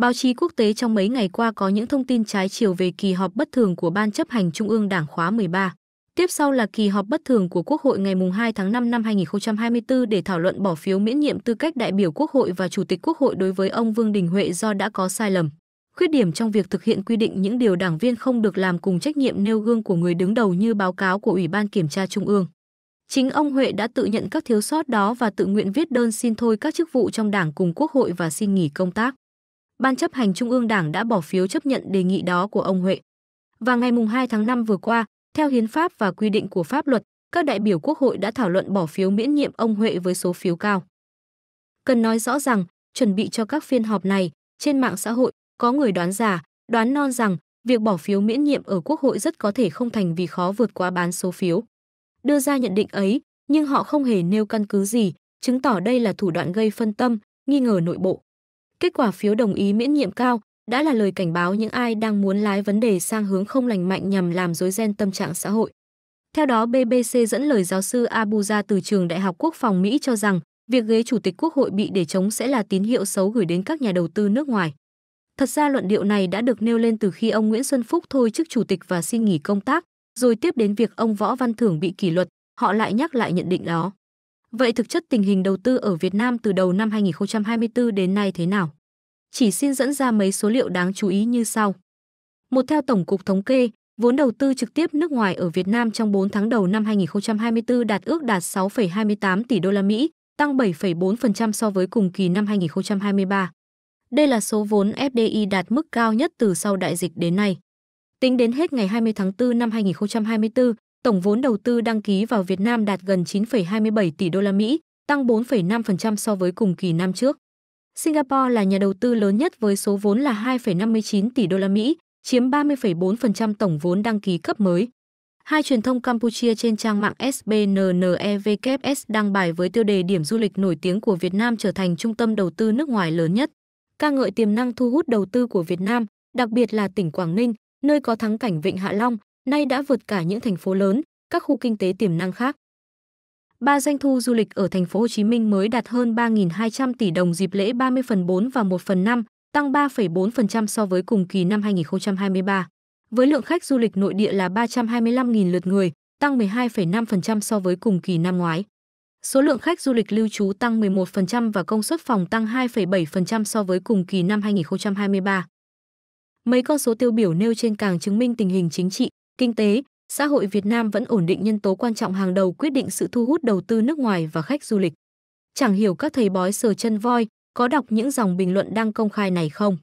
Báo chí quốc tế trong mấy ngày qua có những thông tin trái chiều về kỳ họp bất thường của Ban chấp hành Trung ương Đảng khóa 13. Tiếp sau là kỳ họp bất thường của Quốc hội ngày 2 tháng 5 năm 2024 để thảo luận bỏ phiếu miễn nhiệm tư cách đại biểu Quốc hội và Chủ tịch Quốc hội đối với ông Vương Đình Huệ do đã có sai lầm. Khuyết điểm trong việc thực hiện quy định những điều đảng viên không được làm cùng trách nhiệm nêu gương của người đứng đầu như báo cáo của Ủy ban Kiểm tra Trung ương. Chính ông Huệ đã tự nhận các thiếu sót đó và tự nguyện viết đơn xin thôi các chức vụ trong đảng cùng Quốc hội và xin nghỉ công tác. Ban chấp hành Trung ương Đảng đã bỏ phiếu chấp nhận đề nghị đó của ông Huệ. Và ngày 2 tháng 5 vừa qua, theo hiến pháp và quy định của pháp luật, các đại biểu Quốc hội đã thảo luận bỏ phiếu miễn nhiệm ông Huệ với số phiếu cao. Cần nói rõ rằng, chuẩn bị cho các phiên họp này, trên mạng xã hội có người đoán giả, đoán non rằng việc bỏ phiếu miễn nhiệm ở Quốc hội rất có thể không thành vì khó vượt qua bán số phiếu. Đưa ra nhận định ấy, nhưng họ không hề nêu căn cứ gì, chứng tỏ đây là thủ đoạn gây phân tâm, nghi ngờ nội bộ. Kết quả phiếu đồng ý miễn nhiệm cao đã là lời cảnh báo những ai đang muốn lái vấn đề sang hướng không lành mạnh nhằm làm rối ren tâm trạng xã hội. Theo đó, BBC dẫn lời giáo sư Abuja từ trường Đại học Quốc phòng Mỹ cho rằng việc ghế chủ tịch Quốc hội bị để trống sẽ là tín hiệu xấu gửi đến các nhà đầu tư nước ngoài. Thật ra luận điệu này đã được nêu lên từ khi ông Nguyễn Xuân Phúc thôi chức chủ tịch và xin nghỉ công tác, rồi tiếp đến việc ông Võ Văn Thưởng bị kỷ luật, họ lại nhắc lại nhận định đó. Vậy thực chất tình hình đầu tư ở Việt Nam từ đầu năm 2024 đến nay thế nào? Chỉ xin dẫn ra mấy số liệu đáng chú ý như sau. Một theo Tổng cục Thống kê, vốn đầu tư trực tiếp nước ngoài ở Việt Nam trong 4 tháng đầu năm 2024 đạt ước đạt 6,28 tỷ đô la Mỹ, tăng 7,4% so với cùng kỳ năm 2023. Đây là số vốn FDI đạt mức cao nhất từ sau đại dịch đến nay. Tính đến hết ngày 20 tháng 4 năm 2024, tổng vốn đầu tư đăng ký vào Việt Nam đạt gần 9,27 tỷ đô la Mỹ, tăng 4,5% so với cùng kỳ năm trước. Singapore là nhà đầu tư lớn nhất với số vốn là 2,59 tỷ đô la Mỹ, chiếm 30,4% tổng vốn đăng ký cấp mới. Hai truyền thông Campuchia trên trang mạng SBNNEWS e đăng bài với tiêu đề điểm du lịch nổi tiếng của Việt Nam trở thành trung tâm đầu tư nước ngoài lớn nhất. Ca ngợi tiềm năng thu hút đầu tư của Việt Nam, đặc biệt là tỉnh Quảng Ninh, nơi có thắng cảnh Vịnh Hạ Long, nay đã vượt cả những thành phố lớn, các khu kinh tế tiềm năng khác. Ba doanh thu du lịch ở thành phố Hồ Chí Minh mới đạt hơn 3.200 tỷ đồng dịp lễ 30 phần 4 và 1 phần 5, tăng 3,4% so với cùng kỳ năm 2023. Với lượng khách du lịch nội địa là 325.000 lượt người, tăng 12,5% so với cùng kỳ năm ngoái. Số lượng khách du lịch lưu trú tăng 11% và công suất phòng tăng 2,7% so với cùng kỳ năm 2023. Mấy con số tiêu biểu nêu trên càng chứng minh tình hình chính trị, kinh tế, xã hội Việt Nam vẫn ổn định nhân tố quan trọng hàng đầu quyết định sự thu hút đầu tư nước ngoài và khách du lịch. Chẳng hiểu các thầy bói sờ chân voi có đọc những dòng bình luận đang công khai này không?